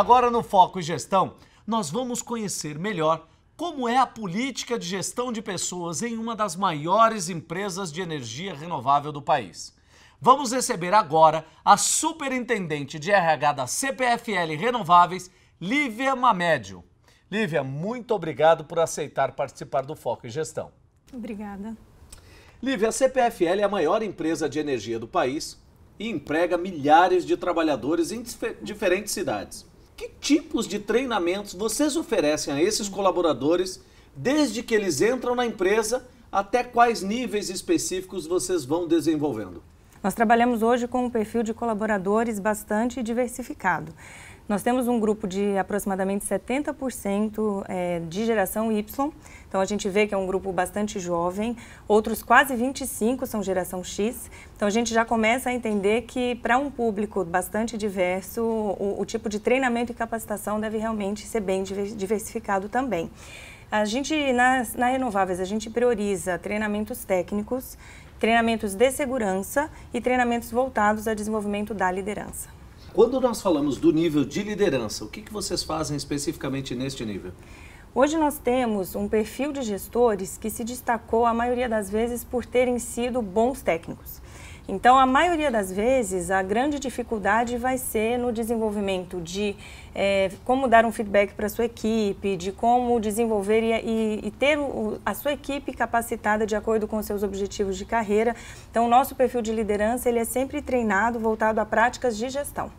Agora no Foco Gestão, nós vamos conhecer melhor como é a política de gestão de pessoas em uma das maiores empresas de energia renovável do país. Vamos receber agora a superintendente de RH da CPFL Renováveis, Lívia Mamédio. Lívia, muito obrigado por aceitar participar do Foco em Gestão. Obrigada. Lívia, a CPFL é a maior empresa de energia do país e emprega milhares de trabalhadores em diferentes cidades que tipos de treinamentos vocês oferecem a esses uhum. colaboradores desde que eles entram na empresa até quais níveis específicos vocês vão desenvolvendo? Nós trabalhamos hoje com um perfil de colaboradores bastante diversificado. Nós temos um grupo de aproximadamente 70% é, de geração Y, então a gente vê que é um grupo bastante jovem. Outros quase 25 são geração X. Então a gente já começa a entender que para um público bastante diverso, o, o tipo de treinamento e capacitação deve realmente ser bem diversificado também. A gente, nas, na Renováveis, a gente prioriza treinamentos técnicos, treinamentos de segurança e treinamentos voltados ao desenvolvimento da liderança. Quando nós falamos do nível de liderança, o que, que vocês fazem especificamente neste nível? Hoje nós temos um perfil de gestores que se destacou a maioria das vezes por terem sido bons técnicos. Então, a maioria das vezes, a grande dificuldade vai ser no desenvolvimento de é, como dar um feedback para a sua equipe, de como desenvolver e, e ter o, a sua equipe capacitada de acordo com seus objetivos de carreira. Então, o nosso perfil de liderança ele é sempre treinado, voltado a práticas de gestão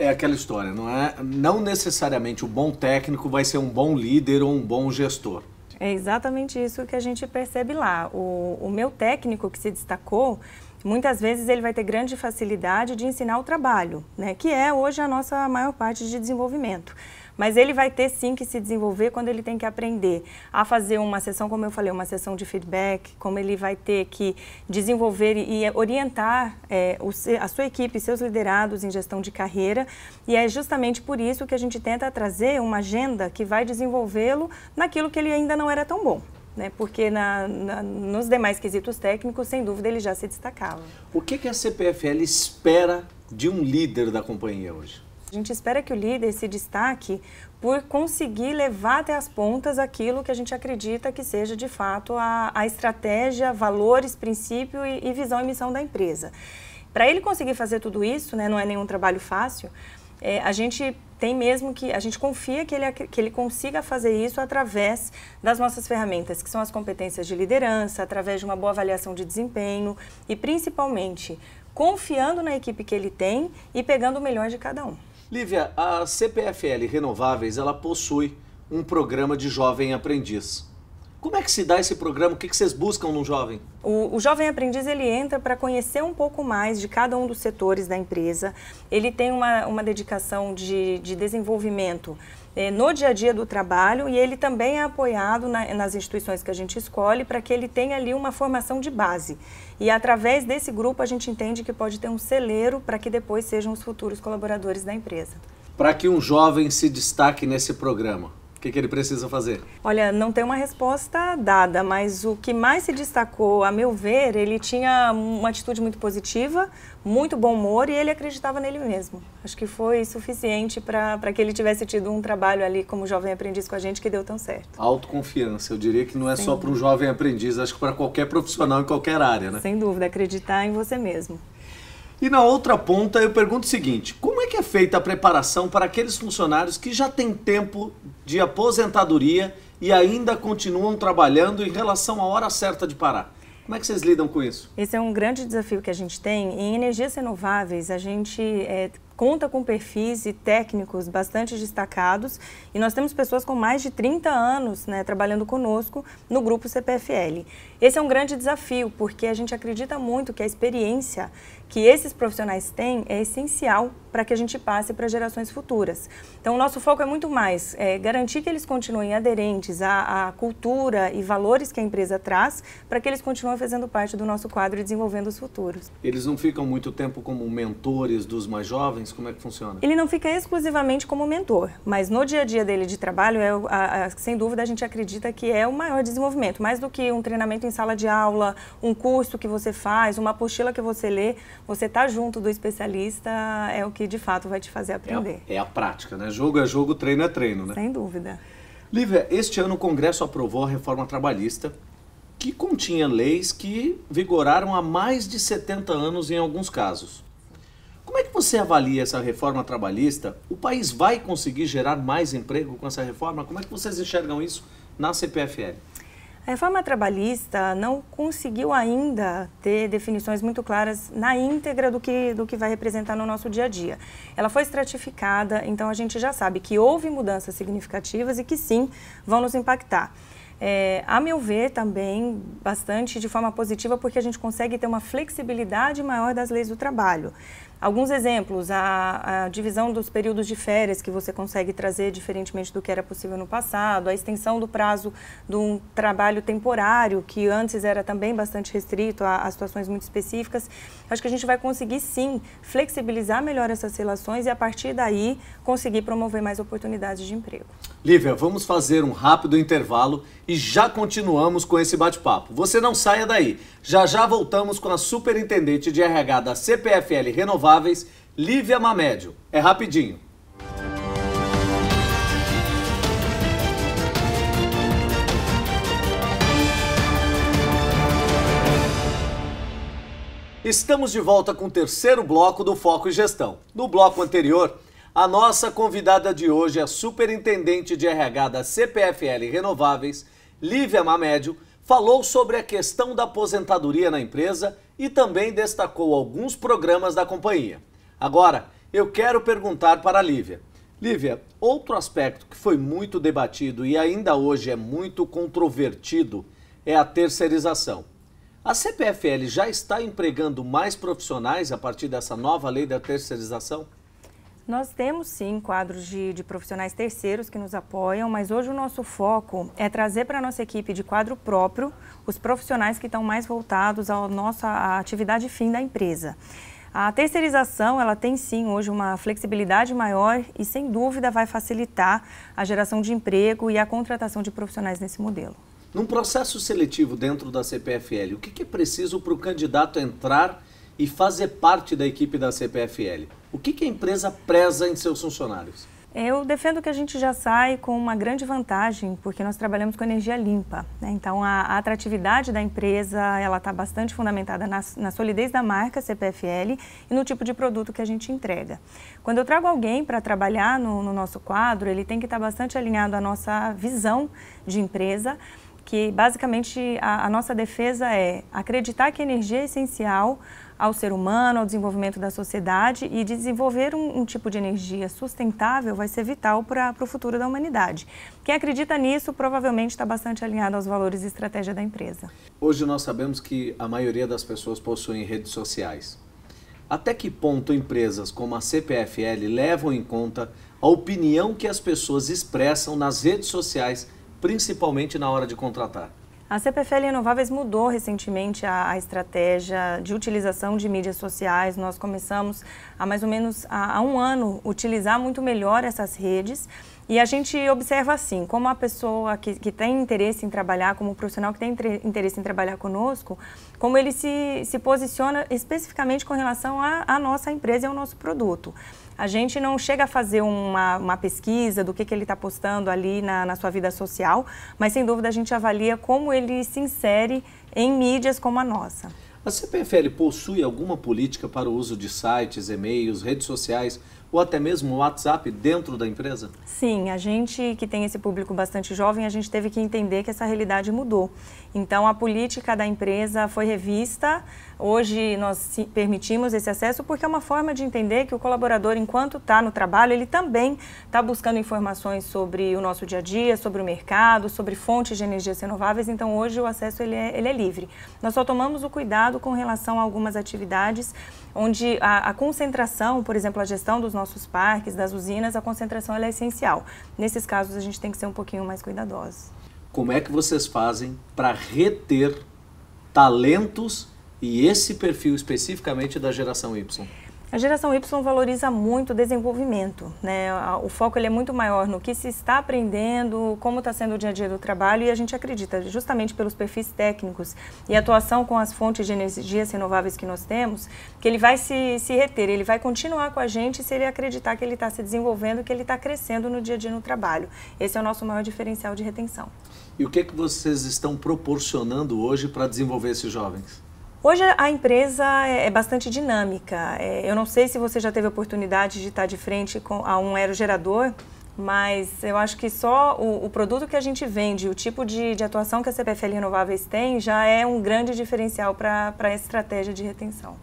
é aquela história, não é? Não necessariamente o bom técnico vai ser um bom líder ou um bom gestor. É exatamente isso que a gente percebe lá. O, o meu técnico que se destacou, muitas vezes ele vai ter grande facilidade de ensinar o trabalho, né, que é hoje a nossa maior parte de desenvolvimento. Mas ele vai ter sim que se desenvolver quando ele tem que aprender a fazer uma sessão, como eu falei, uma sessão de feedback, como ele vai ter que desenvolver e orientar é, a sua equipe, seus liderados em gestão de carreira. E é justamente por isso que a gente tenta trazer uma agenda que vai desenvolvê-lo naquilo que ele ainda não era tão bom né? porque na, na, nos demais quesitos técnicos, sem dúvida, ele já se destacava. O que, que a CPFL espera de um líder da companhia hoje? A gente espera que o líder se destaque por conseguir levar até as pontas aquilo que a gente acredita que seja de fato a, a estratégia, valores, princípio e, e, visão e missão da empresa. Para ele conseguir fazer tudo isso, né, não é nenhum trabalho fácil, é, a gente tem mesmo que a gente confia que ele, que ele consiga fazer isso através das nossas ferramentas, que são as competências de liderança, através de uma boa avaliação de desempenho e principalmente confiando na equipe que ele tem e pegando o melhor de cada um. Lívia, a CPFL Renováveis ela possui um programa de jovem aprendiz. Como é que se dá esse programa? O que vocês buscam num jovem? O, o jovem aprendiz ele entra para conhecer um pouco mais de cada um dos setores da empresa. Ele tem uma, uma dedicação de, de desenvolvimento é, no dia a dia do trabalho e ele também é apoiado na, nas instituições que a gente escolhe para que ele tenha ali uma formação de base. E através desse grupo a gente entende que pode ter um celeiro para que depois sejam os futuros colaboradores da empresa. Para que um jovem se destaque nesse programa, o que, que, ele precisa fazer? Olha, não tem uma resposta dada, mas o que mais se destacou, a meu ver, ele tinha uma atitude muito positiva, muito bom humor e ele acreditava nele mesmo. Acho que foi suficiente para que ele tivesse tido um trabalho ali como jovem aprendiz com a gente que deu tão certo. Autoconfiança, eu diria que não é Sem só para um jovem aprendiz, acho que para qualquer profissional em qualquer área, né? Sem dúvida, acreditar em você mesmo. E na outra ponta eu pergunto o seguinte: como é que é feita a preparação para aqueles funcionários que já têm tempo de aposentadoria e ainda continuam trabalhando em relação à hora certa de parar? Como é que vocês lidam com isso? Esse é um grande desafio que a gente tem. Em energias renováveis, a gente é, conta com perfis e técnicos bastante destacados e nós temos pessoas com mais de 30 anos né, trabalhando conosco no grupo CPFL. Esse é um grande desafio, porque a gente acredita muito que a experiência que esses profissionais têm é essencial para que a gente passe para gerações futuras. Então, o nosso foco é muito mais é, garantir que eles continuem aderentes à, à, cultura e valores que a empresa traz, para que eles continuem fazendo parte do nosso quadro e desenvolvendo os futuros. Eles não ficam muito tempo como mentores dos mais jovens? clientes? Como é que funciona? Ele não fica exclusivamente como mentor, mas no dia a dia dele de trabalho, é, a, a, sem dúvida, a gente acredita que é o maior desenvolvimento. Mais do que um treinamento em sala de aula, um curso que você faz, uma apostila que você lê, você está junto do especialista, é o que de fato vai te fazer aprender. É a, é a prática, né? Jogo é jogo, treino é treino, né? Sem dúvida. Lívia, este ano o Congresso aprovou a reforma trabalhista que continha leis que vigoraram há mais de 70 anos em alguns casos. Como é que você avalia essa reforma trabalhista? O país vai conseguir gerar mais emprego com essa reforma? Como é que vocês enxergam isso na CPFL? A reforma trabalhista não conseguiu ainda ter definições muito claras na íntegra do que, do que vai representar no nosso dia a dia. Ela foi estratificada, então a gente já sabe que houve mudanças significativas e que sim vão nos impactar. É, a meu ver, também bastante de forma positiva, porque a gente consegue ter uma flexibilidade maior das leis do trabalho. Alguns exemplos, a, a, divisão dos períodos de férias que você consegue trazer, diferentemente do que era possível no passado, a extensão do prazo de um trabalho temporário, que antes era também bastante restrito a, a situações muito específicas. Acho que a gente vai conseguir, sim, flexibilizar melhor essas relações e, a partir daí, conseguir promover mais oportunidades de emprego. Lívia, vamos fazer um rápido intervalo e já continuamos com esse bate-papo. Você não saia daí. Já já voltamos com a superintendente de RH da CPFL Renováveis, Lívia Mamédio. É rapidinho. Estamos de volta com o terceiro bloco do Foco e Gestão. No bloco anterior, a nossa convidada de hoje é a superintendente de RH da CPFL Renováveis, Lívia Mamédio, falou sobre a questão da aposentadoria na empresa e também destacou alguns programas da companhia. Agora, eu quero perguntar para a Lívia. Lívia, outro aspecto que foi muito debatido e ainda hoje é muito controvertido é a terceirização. A CPFL já está empregando mais profissionais a partir dessa nova lei da terceirização? Nós temos sim quadros de, de, profissionais terceiros que nos apoiam, mas hoje o nosso foco é trazer para a nossa equipe de quadro próprio os profissionais que estão mais voltados à nossa à atividade fim da empresa. A terceirização, ela tem sim hoje uma flexibilidade maior e sem dúvida vai facilitar a geração de emprego e a contratação de profissionais nesse modelo. Num processo seletivo dentro da CPFL, o que é preciso para o candidato entrar e fazer parte da equipe da CPFL. O que, que a empresa preza em seus funcionários? Eu defendo que a gente já sai com uma grande vantagem, porque nós trabalhamos com energia limpa. Né? Então, a, a, atratividade da empresa ela está bastante fundamentada na, na, solidez da marca CPFL e no tipo de produto que a gente entrega. Quando eu trago alguém para trabalhar no, no nosso quadro, ele tem que estar tá bastante alinhado à nossa visão de empresa que basicamente a, a nossa defesa é acreditar que energia é essencial ao ser humano, ao desenvolvimento da sociedade e desenvolver um, um tipo de energia sustentável vai ser vital para o futuro da humanidade. Quem acredita nisso provavelmente está bastante alinhado aos valores e estratégia da empresa. Hoje nós sabemos que a maioria das pessoas possuem redes sociais. Até que ponto empresas como a CPFL levam em conta a opinião que as pessoas expressam nas redes sociais principalmente na hora de contratar? A CPFL Renováveis mudou recentemente a, a, estratégia de utilização de mídias sociais. Nós começamos há mais ou menos há, há um ano utilizar muito melhor essas redes e a gente observa assim, como a pessoa que, que tem interesse em trabalhar, como o profissional que tem interesse em trabalhar conosco, como ele se, se posiciona especificamente com relação à nossa empresa e ao nosso produto. A gente não chega a fazer uma, uma pesquisa do que, que ele está postando ali na, na sua vida social, mas sem dúvida a gente avalia como ele se insere em mídias como a nossa. A CPFL possui alguma política para o uso de sites, e-mails, redes sociais ou até mesmo o WhatsApp dentro da empresa? Sim, a gente que tem esse público bastante jovem, a gente teve que entender que essa realidade mudou. Então, a política da empresa foi revista. Hoje, nós permitimos esse acesso porque é uma forma de entender que o colaborador, enquanto está no trabalho, ele também está buscando informações sobre o nosso dia a dia, sobre o mercado, sobre fontes de energias renováveis. Então, hoje, o acesso ele é, ele é livre. Nós só tomamos o cuidado com relação a algumas atividades onde a, a concentração, por exemplo, a gestão dos nossos parques, das usinas, a concentração é essencial. Nesses casos, a gente tem que ser um pouquinho mais cuidadosos. Como é que vocês fazem para reter talentos e esse perfil especificamente da geração Y? A geração Y valoriza muito o desenvolvimento, né? O foco ele é muito maior no que se está aprendendo, como está sendo o dia a dia do trabalho e a gente acredita justamente pelos perfis técnicos e atuação com as fontes de energias renováveis que nós temos, que ele vai se, se reter, ele vai continuar com a gente se ele acreditar que ele está se desenvolvendo, que ele está crescendo no dia a dia no trabalho. Esse é o nosso maior diferencial de retenção. E o que é que vocês estão proporcionando hoje para desenvolver esses jovens? Hoje a empresa é, é bastante dinâmica. É, eu não sei se você já teve a oportunidade de estar de frente a um aerogerador, mas eu acho que só o, o produto que a gente vende, o tipo de, de, atuação que a CPFL Renováveis tem, já é um grande diferencial para a estratégia de retenção.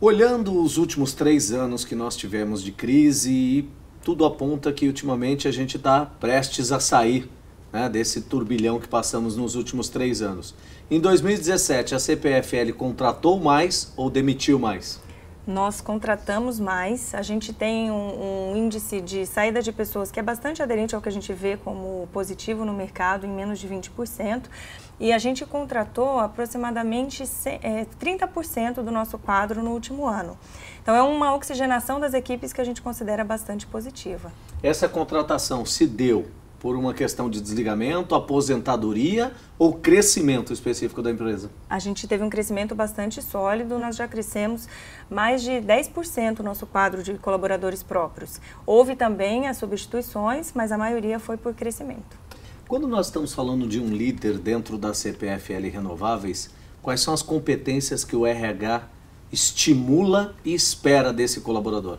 Olhando os últimos três anos que nós tivemos de crise, tudo aponta que ultimamente a gente está prestes a sair né, desse turbilhão que passamos nos últimos três anos. Em 2017, a CPFL contratou mais ou demitiu mais? Nós contratamos mais, a gente tem um, um, índice de saída de pessoas que é bastante aderente ao que a gente vê como positivo no mercado, em menos de 20%, e a gente contratou aproximadamente 30% é, do nosso quadro no último ano. Então é uma oxigenação das equipes que a gente considera bastante positiva. Essa contratação se deu por uma questão de desligamento, aposentadoria ou crescimento específico da empresa? A gente teve um crescimento bastante sólido, nós já crescemos mais de 10% no nosso quadro de colaboradores próprios. Houve também as substituições, mas a maioria foi por crescimento. Quando nós estamos falando de um líder dentro da CPFL Renováveis, quais são as competências que o RH estimula e espera desse colaborador?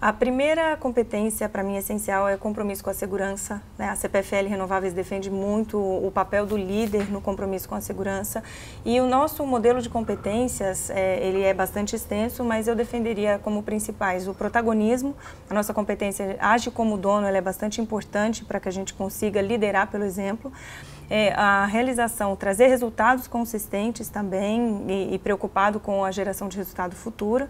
A primeira competência, para mim, essencial é compromisso com a segurança. Né? A CPFL Renováveis defende muito o papel do líder no compromisso com a segurança. E o nosso modelo de competências, é, ele é bastante extenso, mas eu defenderia como principais o protagonismo. A nossa competência age como dono, ela é bastante importante para que a gente consiga liderar pelo exemplo. É, a realização, trazer resultados consistentes também e, e preocupado com a geração de resultado futuro.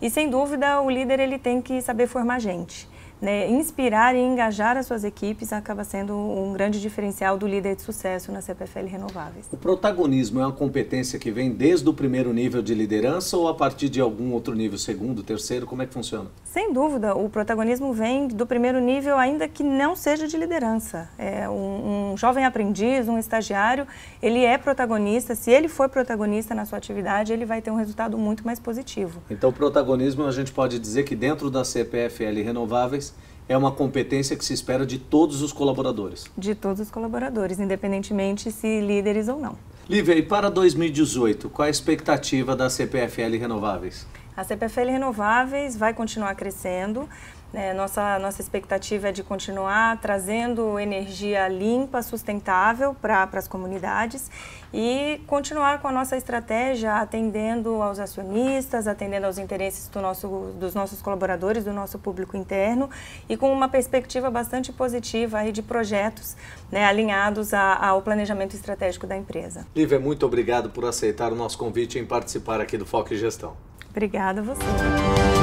E sem dúvida o líder ele tem que saber formar gente né, inspirar e engajar as suas equipes acaba sendo um grande diferencial do líder de sucesso na CPFL Renováveis. O protagonismo é uma competência que vem desde o primeiro nível de liderança ou a partir de algum outro nível, segundo, terceiro, como é que funciona? Sem dúvida, o protagonismo vem do primeiro nível, ainda que não seja de liderança. É um, um jovem aprendiz, um estagiário, ele é protagonista. Se ele for protagonista na sua atividade, ele vai ter um resultado muito mais positivo. Então, protagonismo a gente pode dizer que dentro da CPFL Renováveis é uma competência que se espera de todos os colaboradores. De todos os colaboradores, independentemente se líderes ou não. Lívia, e para 2018, qual a expectativa da CPFL Renováveis? A CPFL Renováveis vai continuar crescendo. É, nossa, nossa expectativa é de continuar trazendo energia limpa, sustentável para as comunidades e continuar com a nossa estratégia atendendo aos acionistas, atendendo aos interesses do nosso, dos nossos colaboradores, do nosso público interno e com uma perspectiva bastante positiva aí de projetos né, alinhados a, ao planejamento estratégico da empresa. Lívia, muito obrigado por aceitar o nosso convite em participar aqui do Foco e Gestão. Obrigada a você.